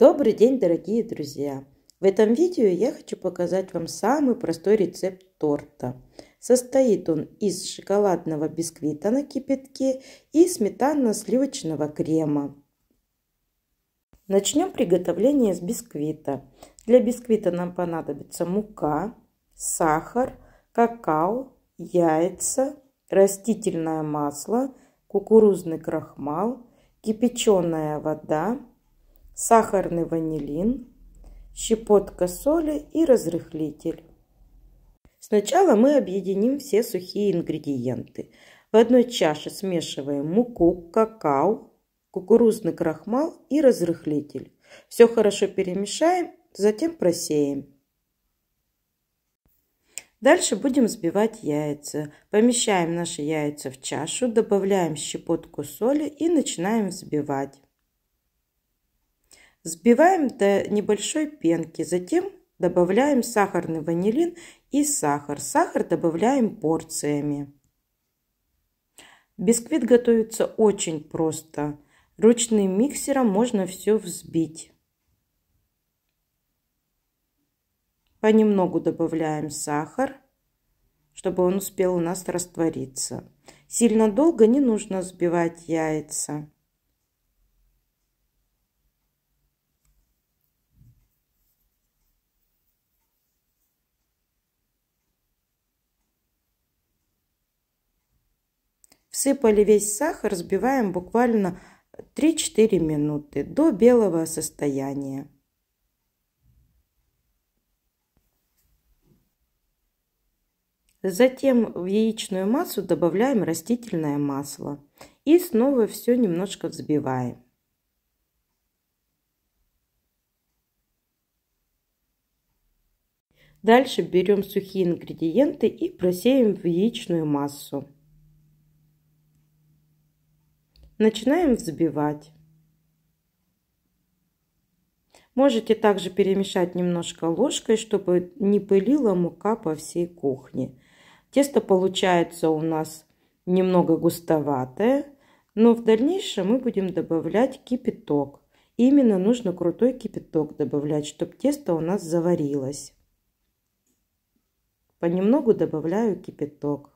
Добрый день, дорогие друзья! В этом видео я хочу показать вам самый простой рецепт торта. Состоит он из шоколадного бисквита на кипятке и сметанно-сливочного крема. Начнем приготовление с бисквита. Для бисквита нам понадобится мука, сахар, какао, яйца, растительное масло, кукурузный крахмал, кипяченая вода, сахарный ванилин, щепотка соли и разрыхлитель. Сначала мы объединим все сухие ингредиенты. В одной чаше смешиваем муку, какао, кукурузный крахмал и разрыхлитель. Все хорошо перемешаем, затем просеем. Дальше будем взбивать яйца. Помещаем наши яйца в чашу, добавляем щепотку соли и начинаем взбивать. Взбиваем до небольшой пенки, затем добавляем сахарный ванилин и сахар. Сахар добавляем порциями. Бисквит готовится очень просто. Ручным миксером можно все взбить. Понемногу добавляем сахар, чтобы он успел у нас раствориться. Сильно долго не нужно взбивать яйца. сыпали весь сахар, взбиваем буквально 3-4 минуты до белого состояния. Затем в яичную массу добавляем растительное масло и снова все немножко взбиваем. Дальше берем сухие ингредиенты и просеем в яичную массу. Начинаем взбивать. Можете также перемешать немножко ложкой, чтобы не пылила мука по всей кухне. Тесто получается у нас немного густоватое, но в дальнейшем мы будем добавлять кипяток. Именно нужно крутой кипяток добавлять, чтобы тесто у нас заварилось. Понемногу добавляю кипяток.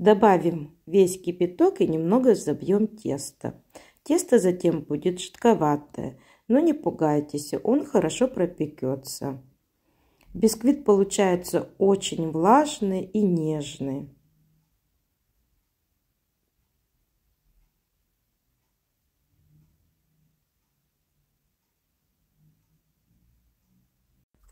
Добавим весь кипяток и немного забьем тесто. Тесто затем будет жидковатое, но не пугайтесь, он хорошо пропекется. Бисквит получается очень влажный и нежный.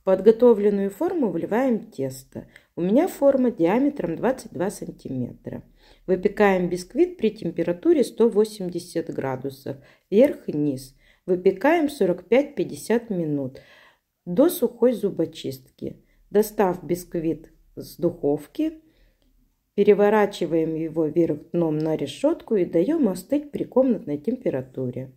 подготовленную форму вливаем тесто. У меня форма диаметром 22 сантиметра. Выпекаем бисквит при температуре 180 градусов вверх и низ. Выпекаем 45-50 минут до сухой зубочистки. Достав бисквит с духовки, переворачиваем его вверх дном на решетку и даем остыть при комнатной температуре.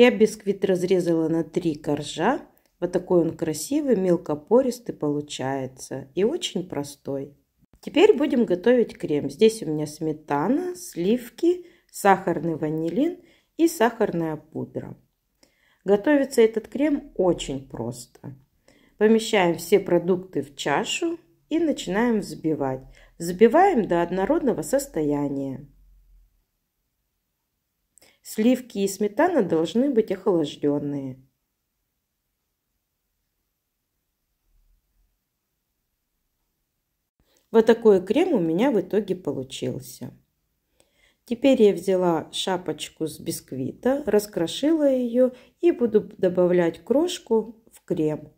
Я бисквит разрезала на три коржа. Вот такой он красивый, мелкопористый получается и очень простой. Теперь будем готовить крем. Здесь у меня сметана, сливки, сахарный ванилин и сахарная пудра. Готовится этот крем очень просто. Помещаем все продукты в чашу и начинаем взбивать. Взбиваем до однородного состояния. Сливки и сметана должны быть охлажденные. Вот такой крем у меня в итоге получился. Теперь я взяла шапочку с бисквита, раскрошила ее и буду добавлять крошку в крем.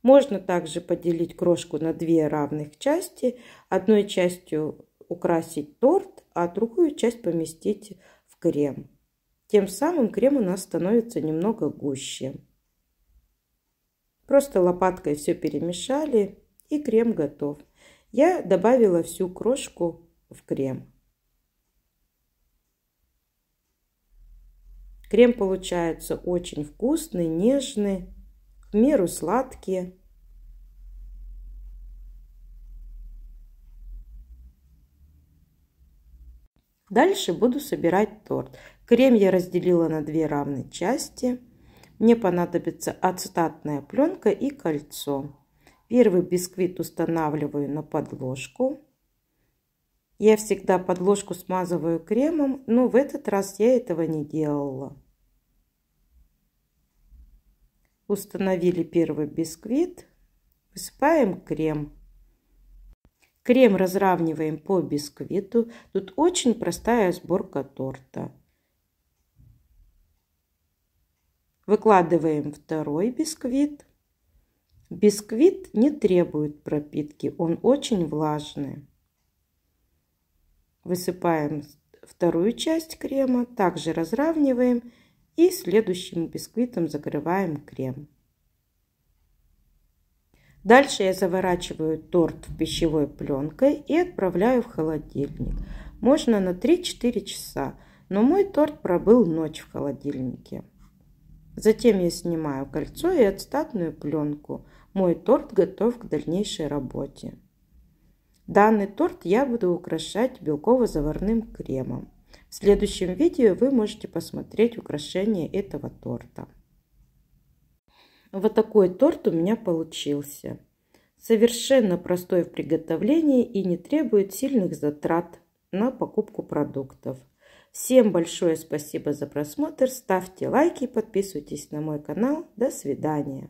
Можно также поделить крошку на две равных части. Одной частью украсить торт, а другую часть поместить крем. Тем самым крем у нас становится немного гуще. Просто лопаткой все перемешали и крем готов. Я добавила всю крошку в крем. Крем получается очень вкусный, нежный, в меру сладкий. Дальше буду собирать торт. Крем я разделила на две равные части. Мне понадобится ацетатная пленка и кольцо. Первый бисквит устанавливаю на подложку. Я всегда подложку смазываю кремом, но в этот раз я этого не делала. Установили первый бисквит. Высыпаем крем. Крем разравниваем по бисквиту. Тут очень простая сборка торта. Выкладываем второй бисквит. Бисквит не требует пропитки, он очень влажный. Высыпаем вторую часть крема, также разравниваем и следующим бисквитом закрываем крем. Дальше я заворачиваю торт в пищевой пленкой и отправляю в холодильник. Можно на 3-4 часа, но мой торт пробыл ночь в холодильнике. Затем я снимаю кольцо и отстатную пленку. Мой торт готов к дальнейшей работе. Данный торт я буду украшать белково-заварным кремом. В следующем видео вы можете посмотреть украшение этого торта. Вот такой торт у меня получился. Совершенно простой в приготовлении и не требует сильных затрат на покупку продуктов. Всем большое спасибо за просмотр. Ставьте лайки, подписывайтесь на мой канал. До свидания.